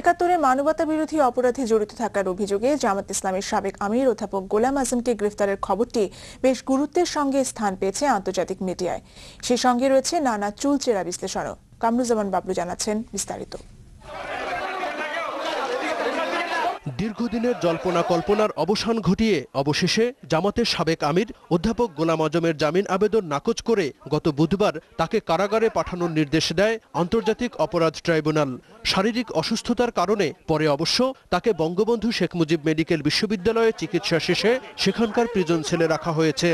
একাত্তরে মানবতা বিরোধী অপরাধে জড়িত থাকার অভিযোগে জামাত ইসলামের সাবেক আমির অধ্যাপক গোলাম আজমকে গ্রেফতারের খবরটি বেশ গুরুত্বের সঙ্গে স্থান পেয়েছে আন্তর্জাতিক মিডিয়ায় সে সঙ্গে রয়েছে নানা চুলচেরা বিশ্লেষণও কামরুজ্জামান বাবলু জানাচ্ছেন বিস্তারিত দীর্ঘদিনের জল্পনা কল্পনার অবসান ঘটিয়ে অবশেষে জামাতের সাবেক আমির অধ্যাপক গোলাম আজমের জামিন আবেদন নাকচ করে গত বুধবার তাকে কারাগারে পাঠানোর নির্দেশ দেয় আন্তর্জাতিক অপরাধ ট্রাইব্যুনাল শারীরিক অসুস্থতার কারণে পরে অবশ্য তাকে বঙ্গবন্ধু শেখ মুজিব মেডিকেল বিশ্ববিদ্যালয়ে চিকিৎসা শেষে সেখানকার প্রিজন সেলে রাখা হয়েছে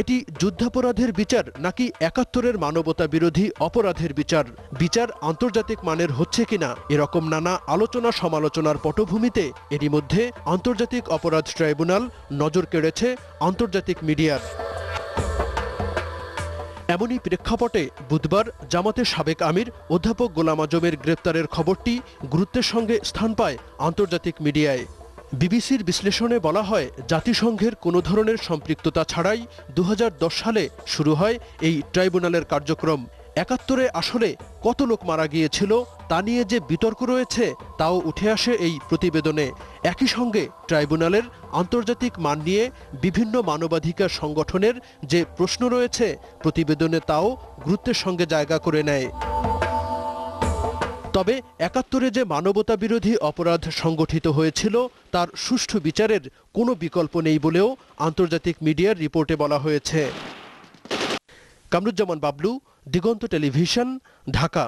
এটি যুদ্ধাপরাধের বিচার নাকি একাত্তরের মানবতা বিরোধী অপরাধের বিচার বিচার আন্তর্জাতিক মানের হচ্ছে কিনা এরকম নানা আলোচনা সমালোচনার পটভূমিতে এরই মধ্যে আন্তর্জাতিক অপরাধ ট্রাইব্যুনাল নজর কেড়েছে আন্তর্জাতিক মিডিয়ার এমনই প্রেক্ষাপটে বুধবার জামাতের সাবেক আমির অধ্যাপক গোলাম আজমের গ্রেপ্তারের খবরটি গুরুত্বের সঙ্গে স্থান পায় আন্তর্জাতিক মিডিয়ায় বিবিসির বিশ্লেষণে বলা হয় জাতিসংঘের কোনো ধরনের সম্পৃক্ততা ছাড়াই দু সালে শুরু হয় এই ট্রাইব্যুনালের কার্যক্রম একাত্তরে আসলে কত লোক মারা গিয়েছিল তা নিয়ে যে বিতর্ক রয়েছে তাও উঠে আসে এই প্রতিবেদনে একই সঙ্গে ট্রাইব্যুনালের আন্তর্জাতিক মান নিয়ে বিভিন্ন মানবাধিকার সংগঠনের যে প্রশ্ন রয়েছে প্রতিবেদনে তাও গুরুত্বের সঙ্গে জায়গা করে নেয় তবে একাত্তরে যে মানবতা বিরোধী অপরাধ সংগঠিত হয়েছিল তার সুষ্ঠু বিচারের কোনো বিকল্প নেই বলেও আন্তর্জাতিক মিডিয়ার রিপোর্টে বলা হয়েছে কামরুজ্জামান বাবলু দিগন্ত টেলিভিশন ঢাকা